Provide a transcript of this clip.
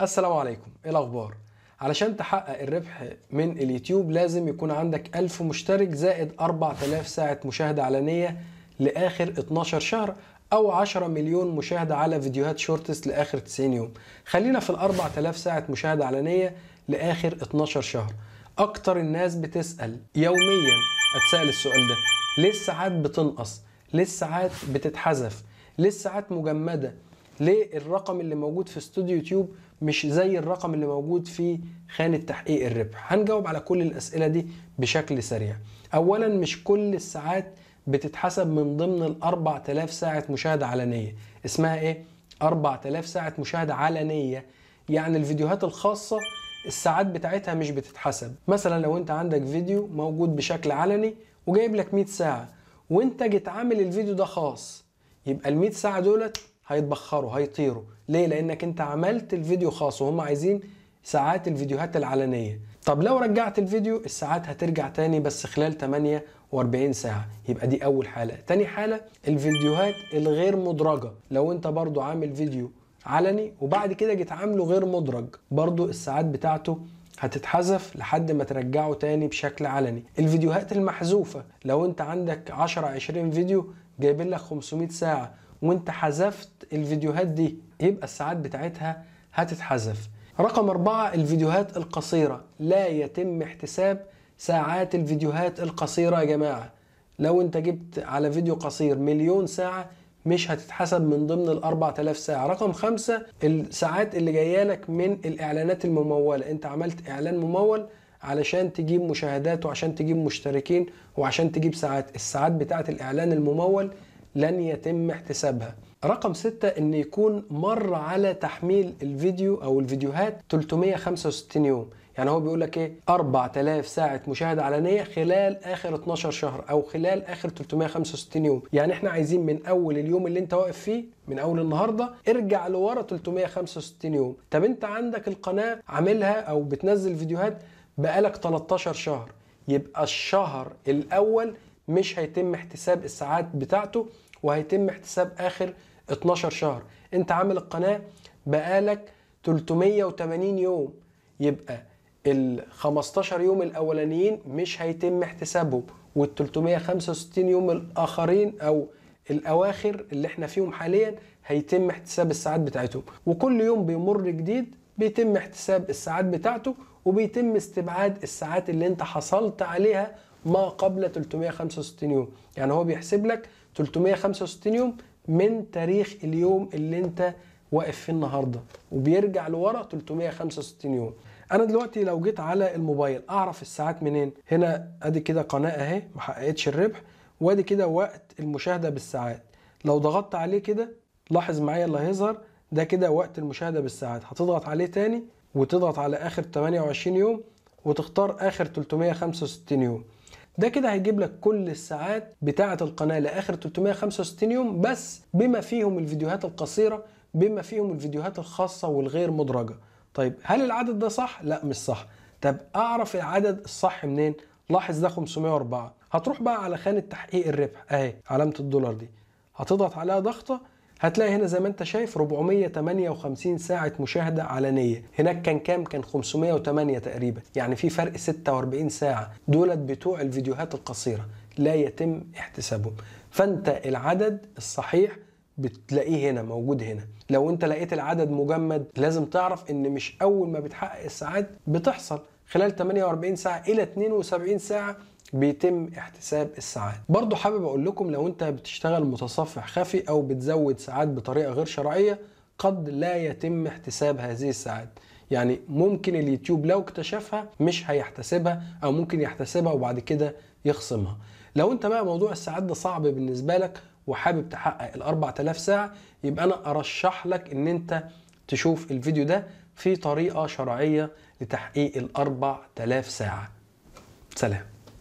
السلام عليكم ايه الاخبار علشان تحقق الربح من اليوتيوب لازم يكون عندك 1000 مشترك زائد 4000 ساعة مشاهدة علنية لآخر 12 شهر أو 10 مليون مشاهدة على فيديوهات شورتس لآخر 90 يوم خلينا في ال 4000 ساعة مشاهدة علنية لآخر 12 شهر أكتر الناس بتسأل يوميا أتسأل السؤال ده ليه الساعات بتنقص ليه الساعات بتتحذف ليه الساعات مجمدة ليه الرقم اللي موجود في استوديو يوتيوب مش زي الرقم اللي موجود في خانة تحقيق الربح هنجاوب على كل الأسئلة دي بشكل سريع أولا مش كل الساعات بتتحسب من ضمن ال 4000 ساعة مشاهدة علنية اسمها ايه؟ 4000 ساعة مشاهدة علنية يعني الفيديوهات الخاصة الساعات بتاعتها مش بتتحسب مثلا لو انت عندك فيديو موجود بشكل علني وجايب لك 100 ساعة وانت جيت عامل الفيديو ده خاص يبقى ال 100 ساعة دولت هيتبخروا هيطيروا ليه لانك انت عملت الفيديو خاص وهم عايزين ساعات الفيديوهات العلنيه طب لو رجعت الفيديو الساعات هترجع تاني بس خلال 48 ساعة يبقى دي أول حالة تاني حالة الفيديوهات الغير مدرجة لو أنت برضو عامل فيديو علني وبعد كده جيت عامله غير مدرج برضو الساعات بتاعته هتتحذف لحد ما ترجعه تاني بشكل علني الفيديوهات المحذوفة لو انت عندك 10 20 فيديو جايبين لك 500 ساعة وانت حذفت الفيديوهات دي يبقى الساعات بتاعتها هتتحذف رقم أربعة الفيديوهات القصيرة لا يتم احتساب ساعات الفيديوهات القصيرة يا جماعة لو انت جبت على فيديو قصير مليون ساعة مش هتتحسب من ضمن ال 4000 ساعة رقم خمسة الساعات اللي جاية لك من الإعلانات الممولة انت عملت إعلان ممول علشان تجيب مشاهدات وعشان تجيب مشتركين وعشان تجيب ساعات الساعات بتاعة الإعلان الممول لن يتم احتسابها رقم ستة ان يكون مر على تحميل الفيديو او الفيديوهات 365 يوم يعني هو بيقول لك ايه 4000 ساعه مشاهده علنيه خلال اخر 12 شهر او خلال اخر 365 يوم يعني احنا عايزين من اول اليوم اللي انت واقف فيه من اول النهارده ارجع لورا 365 يوم طب انت عندك القناه عاملها او بتنزل فيديوهات بقالك 13 شهر يبقى الشهر الاول مش هيتم احتساب الساعات بتاعته وهيتم احتساب اخر 12 شهر انت عامل القناه بقالك 380 يوم يبقى ال 15 يوم الاولانيين مش هيتم احتسابهم وال 365 يوم الاخرين او الاواخر اللي احنا فيهم حاليا هيتم احتساب الساعات بتاعتهم وكل يوم بيمر جديد بيتم احتساب الساعات بتاعته وبيتم استبعاد الساعات اللي انت حصلت عليها ما قبل 365 يوم يعني هو بيحسب لك 365 يوم من تاريخ اليوم اللي انت واقف فيه النهارده وبيرجع لورا 365 يوم انا دلوقتي لو جيت على الموبايل اعرف الساعات منين هنا ادي كده قناه اهي ما حققتش الربح وادي كده وقت المشاهده بالساعات لو ضغطت عليه كده لاحظ معايا اللي هيظهر ده كده وقت المشاهده بالساعات هتضغط عليه تاني وتضغط على اخر 28 يوم وتختار اخر 365 يوم ده كده هيجيب لك كل الساعات بتاعه القناه لاخر 365 يوم بس بما فيهم الفيديوهات القصيره بما فيهم الفيديوهات الخاصه والغير مدرجه طيب هل العدد ده صح لا مش صح طب اعرف العدد الصح منين لاحظ ده 504 هتروح بقى على خانه تحقيق الربح اهي علامه الدولار دي هتضغط عليها ضغطه هتلاقي هنا زي ما انت شايف 458 ساعة مشاهدة علنية هناك كان كام كان 508 تقريبا يعني في فرق 46 ساعة دولت بتوع الفيديوهات القصيرة لا يتم احتسابهم فانت العدد الصحيح بتلاقيه هنا موجود هنا لو انت لقيت العدد مجمد لازم تعرف ان مش اول ما بتحقق الساعات بتحصل خلال 48 ساعة الى 72 ساعة بيتم احتساب الساعات برضو حابب اقول لكم لو انت بتشتغل متصفح خفي او بتزود ساعات بطريقه غير شرعيه قد لا يتم احتساب هذه الساعات يعني ممكن اليوتيوب لو اكتشفها مش هيحتسبها او ممكن يحتسبها وبعد كده يخصمها لو انت بقى موضوع الساعات ده صعب بالنسبه لك وحابب تحقق ال 4000 ساعه يبقى انا ارشح لك ان انت تشوف الفيديو ده في طريقه شرعيه لتحقيق ال 4000 ساعه سلام